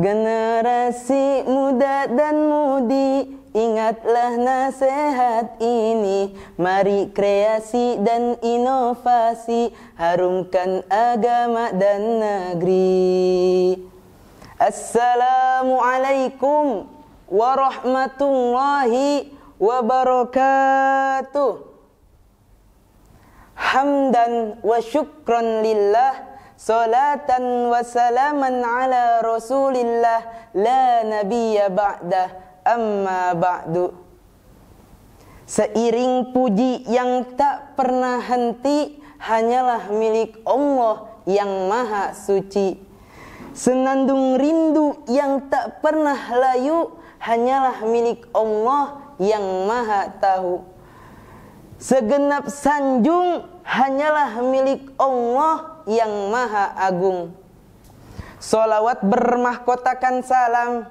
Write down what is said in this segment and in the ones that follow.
Generasi muda dan mudi Ingatlah nasihat ini Mari kreasi dan inovasi Harumkan agama dan negeri Assalamualaikum warahmatullahi wabarakatuh Hamdan wa syukran lillah salatan wa salaman ala rasulillah la nabiyya ba'dah amma ba'du Seiring puji yang tak pernah henti hanyalah milik Allah yang maha suci Senandung rindu yang tak pernah layu hanyalah milik Allah yang maha tahu Segenap sanjung hanyalah milik Allah yang maha agung Salawat bermahkotakan salam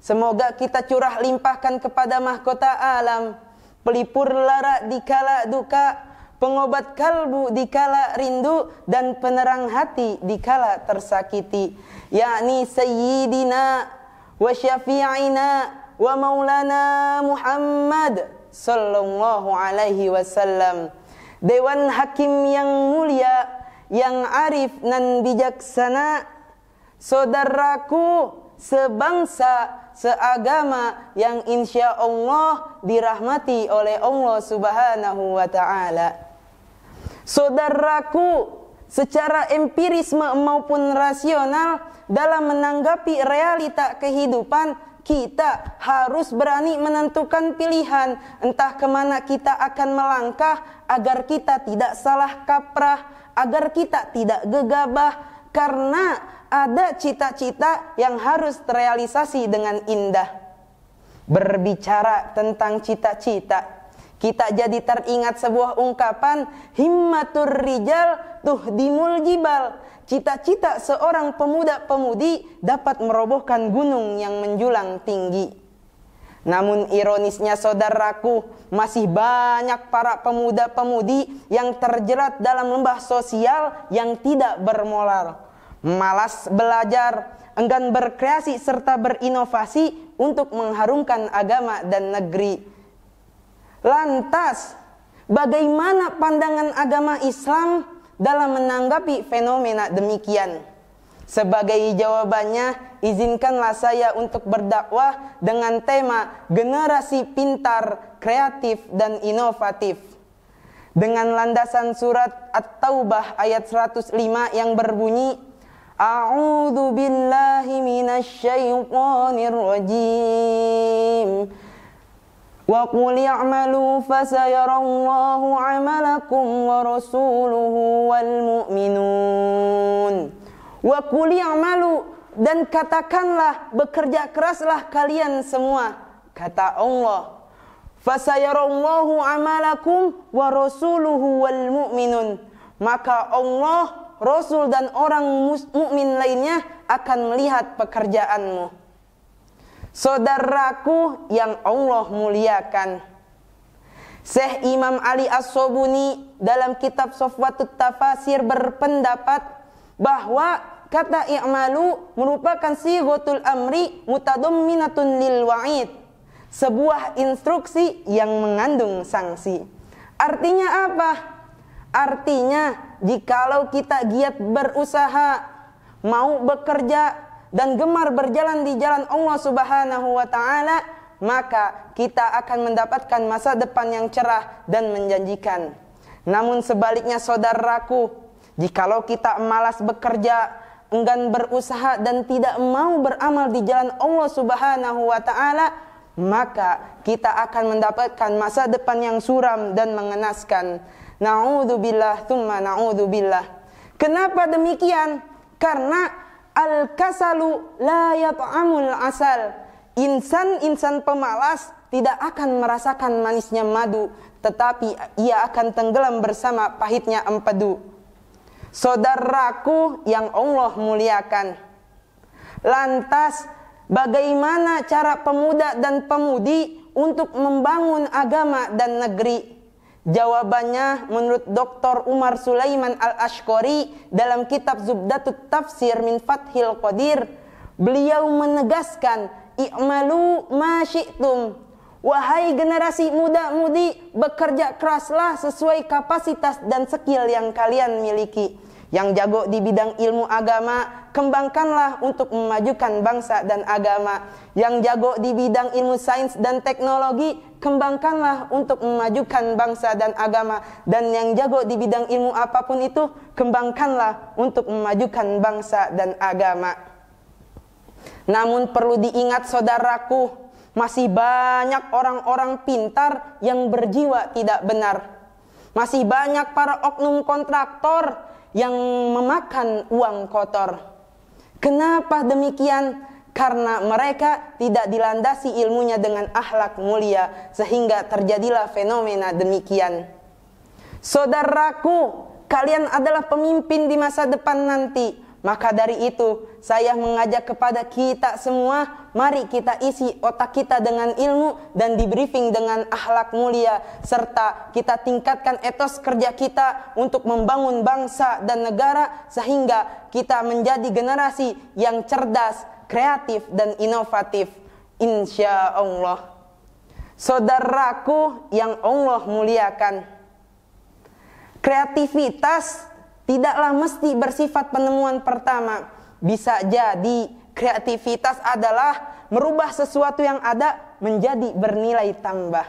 Semoga kita curah limpahkan kepada mahkota alam Pelipur lara dikala duka Pengobat kalbu dikala rindu Dan penerang hati dikala tersakiti Yakni Sayyidina Wa Syafi'ina Wa Maulana Muhammad Sallallahu alaihi wasallam Dewan Hakim yang mulia yang arif nan bijaksana saudaraku sebangsa seagama yang insya Allah dirahmati oleh Allah subhanahu wa ta'ala saudaraku secara empirisme maupun rasional dalam menanggapi realita kehidupan kita harus berani menentukan pilihan entah kemana kita akan melangkah agar kita tidak salah kaprah, agar kita tidak gegabah karena ada cita-cita yang harus terrealisasi dengan indah. Berbicara tentang cita-cita kita jadi teringat sebuah ungkapan himmatur rijal tuh dimul jibal. Cita-cita seorang pemuda-pemudi dapat merobohkan gunung yang menjulang tinggi. Namun ironisnya saudaraku, masih banyak para pemuda-pemudi yang terjerat dalam lembah sosial yang tidak bermoral. Malas belajar, enggan berkreasi serta berinovasi untuk mengharumkan agama dan negeri. Lantas, bagaimana pandangan agama Islam dalam menanggapi fenomena demikian? Sebagai jawabannya, izinkanlah saya untuk berdakwah dengan tema generasi pintar, kreatif, dan inovatif. Dengan landasan surat At-Taubah ayat 105 yang berbunyi, A'udzu billahi minasy syaithanir وقل اعملوا فسيرى الله عملكم ورسوله والمؤمنون وقل اعملوا dan katakanlah bekerja keraslah kalian semua kata Allah fasayarallahu amalakum wa rasuluhu wal mu'minun maka Allah rasul dan orang mukmin lainnya akan melihat pekerjaanmu Saudaraku yang Allah muliakan. Syekh Imam Ali As-Sobuni dalam kitab Sofwatut Tafasir berpendapat bahwa kata i'malu merupakan sigotul amri mutadum minatun lil wa'id. Sebuah instruksi yang mengandung sanksi. Artinya apa? Artinya jikalau kita giat berusaha, mau bekerja, dan gemar berjalan di jalan Allah Subhanahu wa taala, maka kita akan mendapatkan masa depan yang cerah dan menjanjikan. Namun sebaliknya saudaraku, jikalau kita malas bekerja, enggan berusaha dan tidak mau beramal di jalan Allah Subhanahu wa taala, maka kita akan mendapatkan masa depan yang suram dan mengenaskan. Na'udzubillah tsumma na'udzubillah. Kenapa demikian? Karena Al kasalu la yat'amul asal. Insan-insan pemalas tidak akan merasakan manisnya madu, tetapi ia akan tenggelam bersama pahitnya empedu. Saudaraku yang Allah muliakan. Lantas bagaimana cara pemuda dan pemudi untuk membangun agama dan negeri? Jawabannya menurut Dr. Umar Sulaiman Al-Ashkori dalam kitab Zubdatut Tafsir min Fathil Qadir, beliau menegaskan, "I'malu ma Wahai generasi muda-mudi, bekerja keraslah sesuai kapasitas dan skill yang kalian miliki yang jago di bidang ilmu agama, kembangkanlah untuk memajukan bangsa dan agama. Yang jago di bidang ilmu sains dan teknologi, kembangkanlah untuk memajukan bangsa dan agama. Dan yang jago di bidang ilmu apapun itu, kembangkanlah untuk memajukan bangsa dan agama. Namun perlu diingat saudaraku, masih banyak orang-orang pintar yang berjiwa tidak benar. Masih banyak para oknum kontraktor yang memakan uang kotor. Kenapa demikian? Karena mereka tidak dilandasi ilmunya dengan akhlak mulia sehingga terjadilah fenomena demikian. Saudaraku, kalian adalah pemimpin di masa depan nanti. Maka dari itu, saya mengajak kepada kita semua mari kita isi otak kita dengan ilmu dan di briefing dengan akhlak mulia serta kita tingkatkan etos kerja kita untuk membangun bangsa dan negara sehingga kita menjadi generasi yang cerdas, kreatif dan inovatif. Insya Allah. Saudaraku yang Allah muliakan. Kreativitas tidaklah mesti bersifat penemuan pertama. Bisa jadi Kreativitas adalah merubah sesuatu yang ada menjadi bernilai tambah.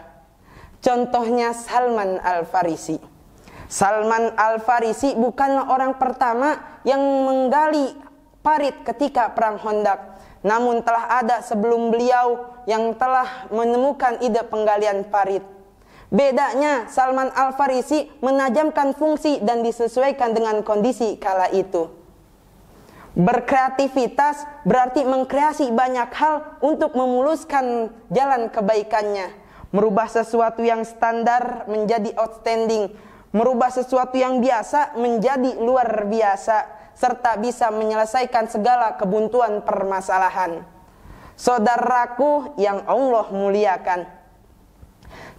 Contohnya Salman Al-Farisi. Salman Al-Farisi bukanlah orang pertama yang menggali parit ketika perang Hondak. Namun telah ada sebelum beliau yang telah menemukan ide penggalian parit. Bedanya Salman Al-Farisi menajamkan fungsi dan disesuaikan dengan kondisi kala itu. Berkreativitas berarti mengkreasi banyak hal untuk memuluskan jalan kebaikannya. Merubah sesuatu yang standar menjadi outstanding. Merubah sesuatu yang biasa menjadi luar biasa. Serta bisa menyelesaikan segala kebuntuan permasalahan. Saudaraku yang Allah muliakan.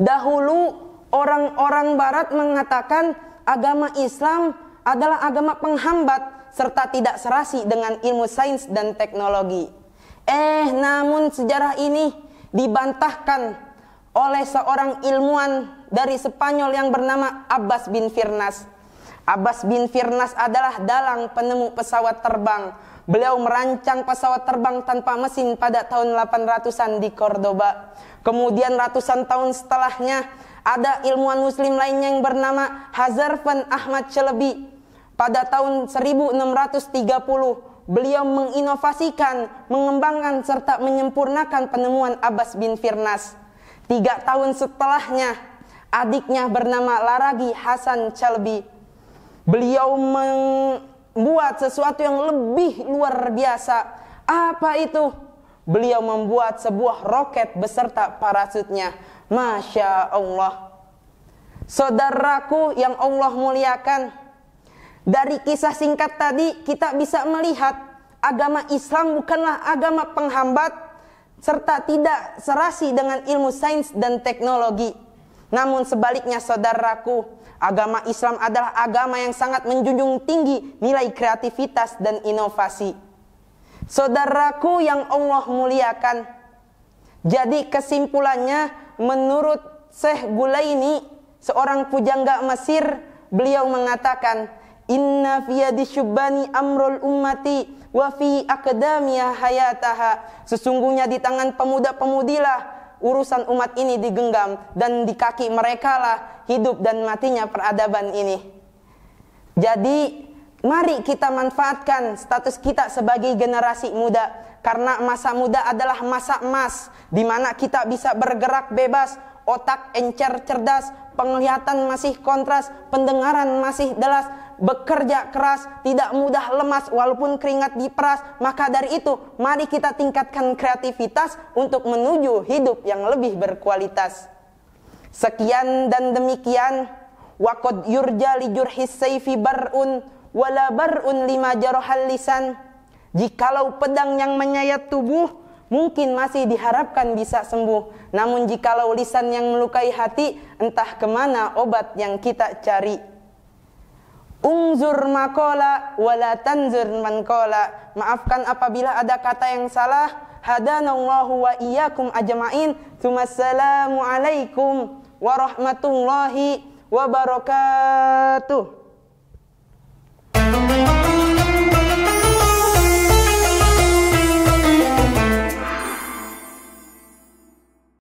Dahulu orang-orang barat mengatakan agama Islam adalah agama penghambat serta tidak serasi dengan ilmu sains dan teknologi. Eh, namun sejarah ini dibantahkan oleh seorang ilmuwan dari Spanyol yang bernama Abbas bin Firnas. Abbas bin Firnas adalah dalang penemu pesawat terbang. Beliau merancang pesawat terbang tanpa mesin pada tahun 800-an di Cordoba. Kemudian ratusan tahun setelahnya ada ilmuwan muslim lainnya yang bernama Hazarvan Ahmad Celebi pada tahun 1630 beliau menginovasikan, mengembangkan serta menyempurnakan penemuan Abbas bin Firnas. Tiga tahun setelahnya, adiknya bernama Laragi Hasan Chalbi. Beliau membuat sesuatu yang lebih luar biasa. Apa itu? Beliau membuat sebuah roket beserta parasutnya. Masya Allah. Saudaraku yang Allah muliakan, dari kisah singkat tadi kita bisa melihat agama Islam bukanlah agama penghambat serta tidak serasi dengan ilmu sains dan teknologi. Namun sebaliknya saudaraku, agama Islam adalah agama yang sangat menjunjung tinggi nilai kreativitas dan inovasi. Saudaraku yang Allah muliakan. Jadi kesimpulannya menurut Syekh Gulaini, seorang pujangga Mesir, beliau mengatakan, inna fi yadi syubbani amrul ummati wa fi akdamiha hayataha sesungguhnya di tangan pemuda-pemudilah urusan umat ini digenggam dan di kaki mereka lah hidup dan matinya peradaban ini. Jadi mari kita manfaatkan status kita sebagai generasi muda karena masa muda adalah masa emas di mana kita bisa bergerak bebas, otak encer cerdas, penglihatan masih kontras, pendengaran masih delas, bekerja keras, tidak mudah lemas walaupun keringat diperas. Maka dari itu, mari kita tingkatkan kreativitas untuk menuju hidup yang lebih berkualitas. Sekian dan demikian Wakod yurja li jurhis bar'un wala bar'un lima jarohal lisan. Jikalau pedang yang menyayat tubuh mungkin masih diharapkan bisa sembuh. Namun jikalau lisan yang melukai hati, entah kemana obat yang kita cari. Ungzur makola wala tanzur mankola. Maafkan apabila ada kata yang salah. Hadanallahu wa iyyakum ajma'in. alaikum warahmatullahi wabarakatuh.